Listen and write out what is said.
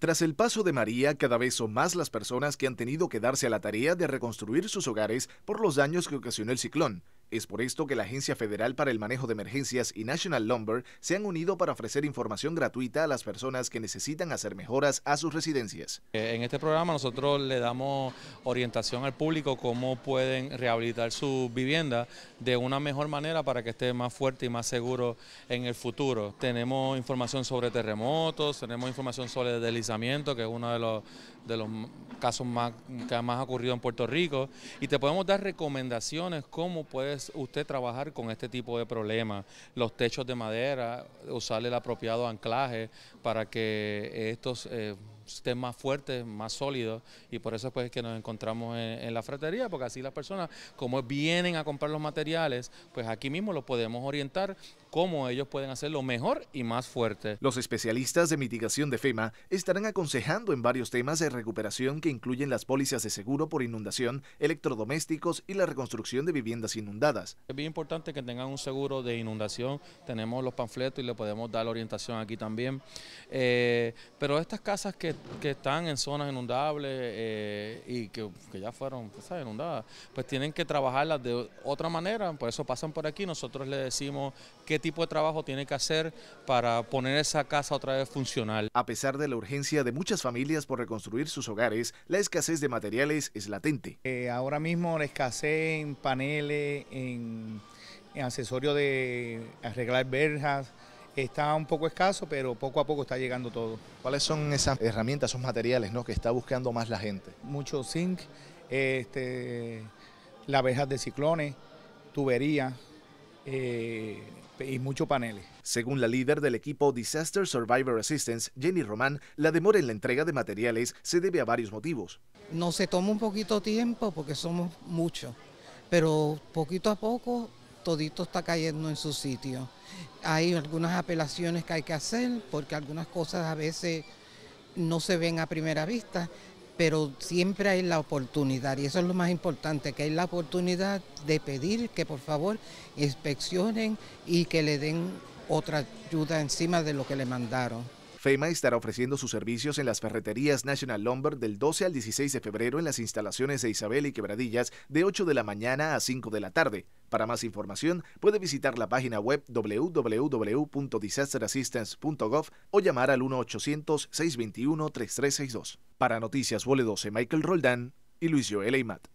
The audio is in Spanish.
Tras el paso de María, cada vez son más las personas que han tenido que darse a la tarea de reconstruir sus hogares por los daños que ocasionó el ciclón, es por esto que la Agencia Federal para el Manejo de Emergencias y National Lumber se han unido para ofrecer información gratuita a las personas que necesitan hacer mejoras a sus residencias. Eh, en este programa nosotros le damos orientación al público cómo pueden rehabilitar su vivienda de una mejor manera para que esté más fuerte y más seguro en el futuro. Tenemos información sobre terremotos, tenemos información sobre deslizamiento, que es uno de los, casos más, que más ha ocurrido en Puerto Rico, y te podemos dar recomendaciones cómo puedes usted trabajar con este tipo de problemas, los techos de madera, usar el apropiado anclaje para que estos eh, estén más fuertes, más sólidos y por eso pues es que nos encontramos en, en, la fratería, porque así las personas como vienen a comprar los materiales, pues aquí mismo los podemos orientar cómo ellos pueden hacerlo mejor y más fuerte. Los especialistas de mitigación de FEMA estarán aconsejando en varios temas de recuperación que incluyen las pólizas de seguro por inundación, electrodomésticos y la reconstrucción de viviendas inundadas. Es bien importante que tengan un seguro de inundación, tenemos los panfletos y le podemos dar la orientación aquí también. Eh, pero estas casas que, están en zonas inundables eh, y que, ya fueron pues, inundadas, pues tienen que trabajarlas de otra manera, por eso pasan por aquí, nosotros les decimos que tipo de trabajo tiene que hacer para poner esa casa otra vez funcional. A pesar de la urgencia de muchas familias por reconstruir sus hogares, la escasez de materiales es latente. Eh, ahora mismo la escasez en paneles, en, accesorios de arreglar verjas, está un poco escaso, pero poco a poco está llegando todo. ¿Cuáles son esas herramientas, esos materiales ¿no? que está buscando más la gente? Mucho zinc, este, las de ciclones, tubería, eh, y muchos paneles. Según la líder del equipo Disaster Survivor Assistance, Jenny Román, la demora en la entrega de materiales se debe a varios motivos. No se toma un poquito tiempo porque somos muchos, pero poquito a poco todito está cayendo en su sitio. Hay algunas apelaciones que hay que hacer porque algunas cosas a veces no se ven a primera vista pero siempre hay la oportunidad y eso es lo más importante, que hay la oportunidad de pedir que por favor inspeccionen y que le den otra ayuda encima de lo que le mandaron. FEMA estará ofreciendo sus servicios en las ferreterías National Lumber del 12 al 16 de febrero en las instalaciones de Isabel y Quebradillas de 8 de la mañana a 5 de la tarde. Para más información, puede visitar la página web www.disasterassistance.gov o llamar al 1-800-621-3362. Para Noticias Vole 12, Michael Roldán y Luis Joel Eimat.